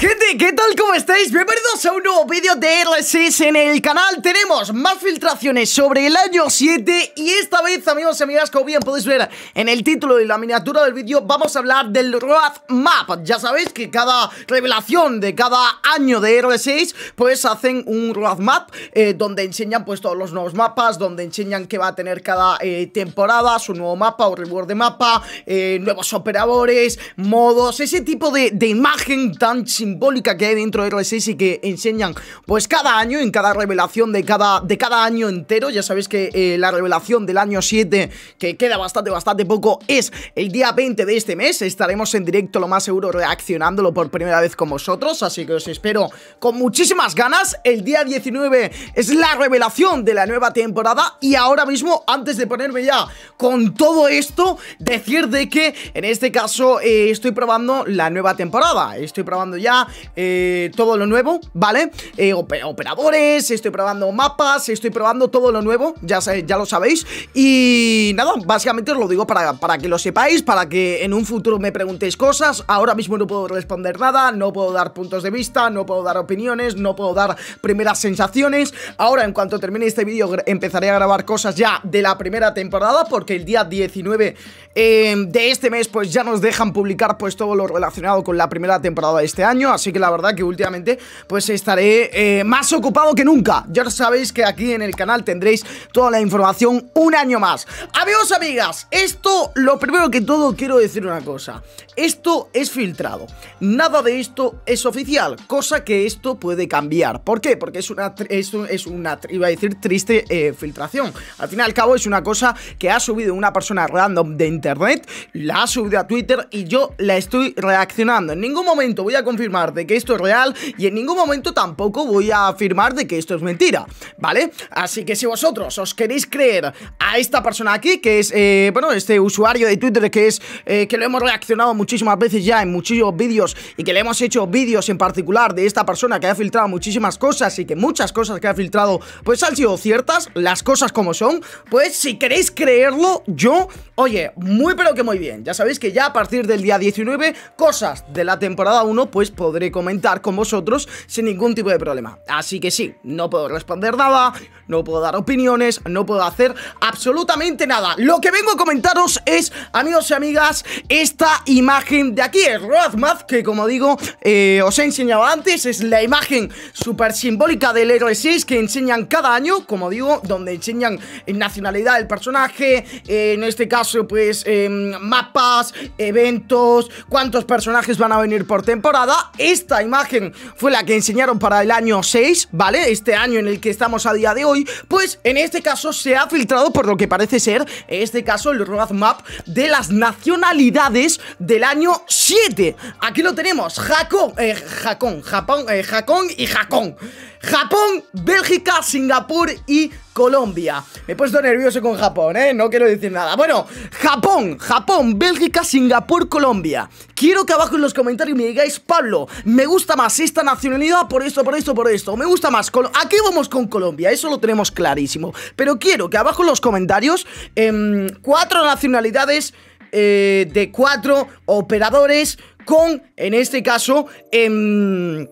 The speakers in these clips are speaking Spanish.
Pues, gente, ¿qué tal? ¿Cómo estáis? Bienvenidos a un nuevo vídeo de R6 en el canal Tenemos más filtraciones sobre el año 7 Y esta vez amigos y amigas, como bien podéis ver en el título y la miniatura del vídeo Vamos a hablar del Road Map Ya sabéis que cada revelación de cada año de R6 Pues hacen un Road Map eh, Donde enseñan pues todos los nuevos mapas Donde enseñan que va a tener cada eh, temporada Su nuevo mapa o reward de mapa eh, Nuevos operadores, modos Ese tipo de, imagen tan chingada simbólica que hay dentro de R6 y que enseñan pues cada año, en cada revelación de cada, de cada año entero. Ya sabéis que eh, la revelación del año 7, que queda bastante, bastante poco, es el día 20 de este mes. Estaremos en directo, lo más seguro, reaccionándolo por primera vez con vosotros. Así que os espero con muchísimas ganas. El día 19 es la revelación de la nueva temporada. Y ahora mismo, antes de ponerme ya con todo esto, decir de que en este caso eh, estoy probando la nueva temporada. Estoy probando ya eh, todo lo nuevo, ¿vale? Eh, operadores, estoy probando mapas, estoy probando todo lo nuevo, ya, ya lo sabéis. Y nada, básicamente os lo digo para, para que lo sepáis, para que en un futuro me preguntéis cosas. Ahora mismo no puedo responder nada, no puedo dar puntos de vista, no puedo dar opiniones, no puedo dar primeras sensaciones. Ahora, en cuanto termine este vídeo, empezaré a grabar cosas ya de la primera temporada, porque el día 19 eh, de este mes, pues ya nos dejan publicar pues todo lo relacionado con la primera temporada de este año así que la verdad que últimamente pues estaré eh, más ocupado que nunca. Ya sabéis que aquí en el canal tendréis toda la información un año más. Amigos, amigas, esto lo primero que todo quiero decir una cosa. Esto es filtrado. Nada de esto es oficial, cosa que esto puede cambiar. ¿Por qué? Porque es una, es una iba a decir, triste eh, filtración. Al fin y al cabo es una cosa que ha subido una persona random de internet, la ha subido a Twitter y yo la estoy reaccionando. En ningún momento voy a confirmar de que esto es real y en ningún momento tampoco voy a afirmar de que esto es mentira, ¿vale? Así que si vosotros os queréis creer a esta persona aquí, que es, eh, bueno, este usuario de Twitter que es, eh, que lo hemos reaccionado muchísimas veces ya en muchísimos vídeos y que le hemos hecho vídeos en particular de esta persona que ha filtrado muchísimas cosas y que muchas cosas que ha filtrado pues han sido ciertas, las cosas como son, pues si queréis creerlo, yo, oye, muy pero que muy bien, ya sabéis que ya a partir del día 19, cosas de la temporada 1 pues podré comentar con vosotros sin ningún tipo de problema. Así que sí, no puedo responder nada, no puedo dar opiniones, no puedo hacer absolutamente nada. Lo que vengo a comentaros es, amigos y amigas, esta imagen de aquí, el Razmath, que como digo, eh, os he enseñado antes, es la imagen súper simbólica del héroe 6 que enseñan cada año, como digo, donde enseñan nacionalidad del personaje, en este caso, pues, em, mapas, eventos, cuántos personajes van a venir por temporada esta imagen fue la que enseñaron para el año 6, ¿vale? Este año en el que estamos a día de hoy. Pues en este caso se ha filtrado, por lo que parece ser, en este caso el roadmap de las nacionalidades del año 7. Aquí lo tenemos, Jacón, eh, Jacón, Japón, eh, Jacón y Jacón. Japón, Bélgica, Singapur y Colombia. Me he puesto nervioso con Japón, ¿eh? No quiero decir nada. Bueno, Japón, Japón, Bélgica, Singapur, Colombia. Quiero que abajo en los comentarios me digáis, Pablo, me gusta más esta nacionalidad por esto, por esto, por esto. Me gusta más. ¿A qué vamos con Colombia, eso lo tenemos clarísimo. Pero quiero que abajo en los comentarios, eh, cuatro nacionalidades eh, de cuatro operadores con, en este caso, eh,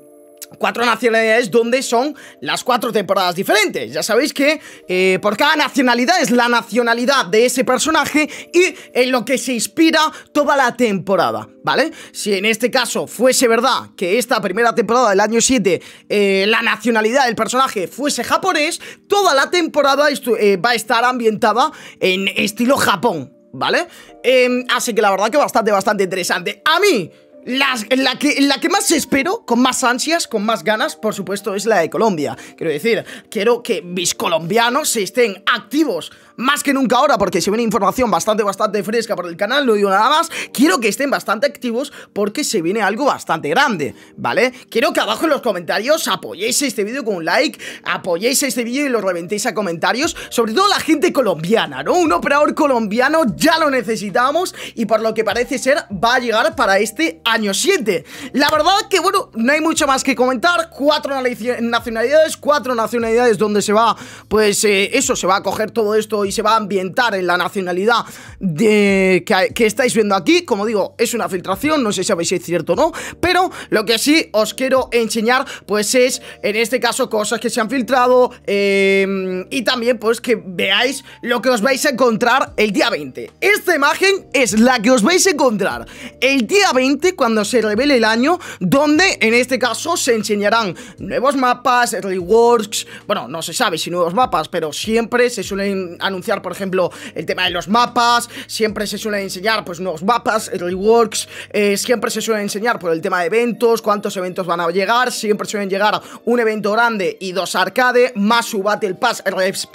cuatro nacionalidades donde son las cuatro temporadas diferentes. Ya sabéis que eh, por cada nacionalidad es la nacionalidad de ese personaje y en lo que se inspira toda la temporada, ¿vale? Si en este caso fuese verdad que esta primera temporada del año 7 eh, la nacionalidad del personaje fuese japonés, toda la temporada eh, va a estar ambientada en estilo Japón, ¿vale? Em, así que la verdad que bastante, bastante interesante. A mí la, que, la que más espero, con más ansias, con más ganas, por supuesto, es la de Colombia. Quiero decir, quiero que mis colombianos estén activos más que nunca ahora porque se viene información bastante, bastante fresca por el canal, no digo nada más, quiero que estén bastante activos porque se viene algo bastante grande, ¿vale? Quiero que abajo en los comentarios apoyéis este vídeo con un like, apoyéis este vídeo y lo reventéis a comentarios, sobre todo la gente colombiana, ¿no? Un operador colombiano ya lo necesitamos y por lo que parece ser va a llegar para este año 7. La verdad que, bueno, no hay mucho más que comentar, cuatro nacionalidades, cuatro nacionalidades donde se va, pues eh, eso, se va a coger todo esto y se va a ambientar en la nacionalidad de, que, estáis viendo aquí. Como digo, es una filtración, no sé si sabéis si es cierto o no, pero lo que sí os quiero enseñar pues es, en este caso, cosas que se han filtrado em, y también pues que veáis lo que os vais a encontrar el día 20. Esta imagen es la que os vais a encontrar el día 20 cuando se revele el año, donde en este caso se enseñarán nuevos mapas, reworks, bueno, no se sabe si nuevos mapas, pero siempre se suelen anunciar anunciar, por ejemplo, el tema de los mapas, siempre se suelen enseñar pues nuevos mapas, reworks, eh, siempre se suelen enseñar por el tema de eventos, cuántos eventos van a llegar, siempre suelen llegar un evento grande y dos arcade, más su Battle Pass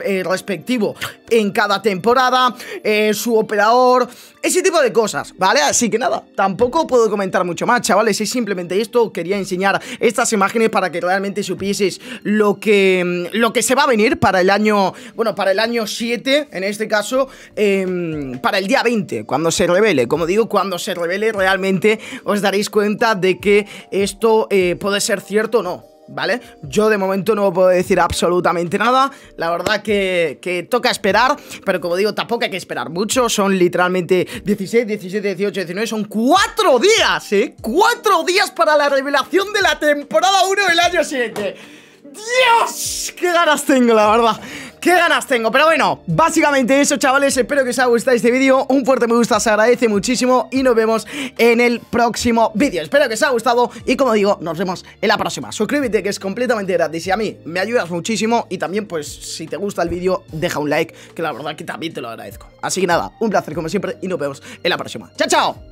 eh, respectivo en cada temporada, eh, su operador, ese tipo de cosas, ¿vale? Así que nada, tampoco puedo comentar mucho más, chavales, es simplemente esto, quería enseñar estas imágenes para que realmente supieses lo que, mm, lo que se va a venir para el año, bueno, para el año 7 en este caso, em, para el día 20, cuando se revele. Como digo, cuando se revele realmente os daréis cuenta de que esto eh, puede ser cierto o no. ¿vale? Yo de momento no puedo decir absolutamente nada, la verdad que, que, toca esperar, pero como digo, tampoco hay que esperar mucho, son literalmente 16, 17, 18, 19, son 4 días, ¿eh? 4 días para la revelación de la temporada 1 del año 7. ¡Dios! ¡Qué ganas tengo, la verdad! ¡Qué ganas tengo! Pero bueno, básicamente eso, chavales. Espero que os haya gustado este vídeo. Un fuerte me gusta, se agradece muchísimo. Y nos vemos en el próximo vídeo. Espero que os haya gustado. Y como digo, nos vemos en la próxima. Suscríbete, que es completamente gratis. Y a mí me ayudas muchísimo. Y también, pues, si te gusta el vídeo, deja un like. Que la verdad que también te lo agradezco. Así que nada, un placer como siempre. Y nos vemos en la próxima. ¡Chao, chao!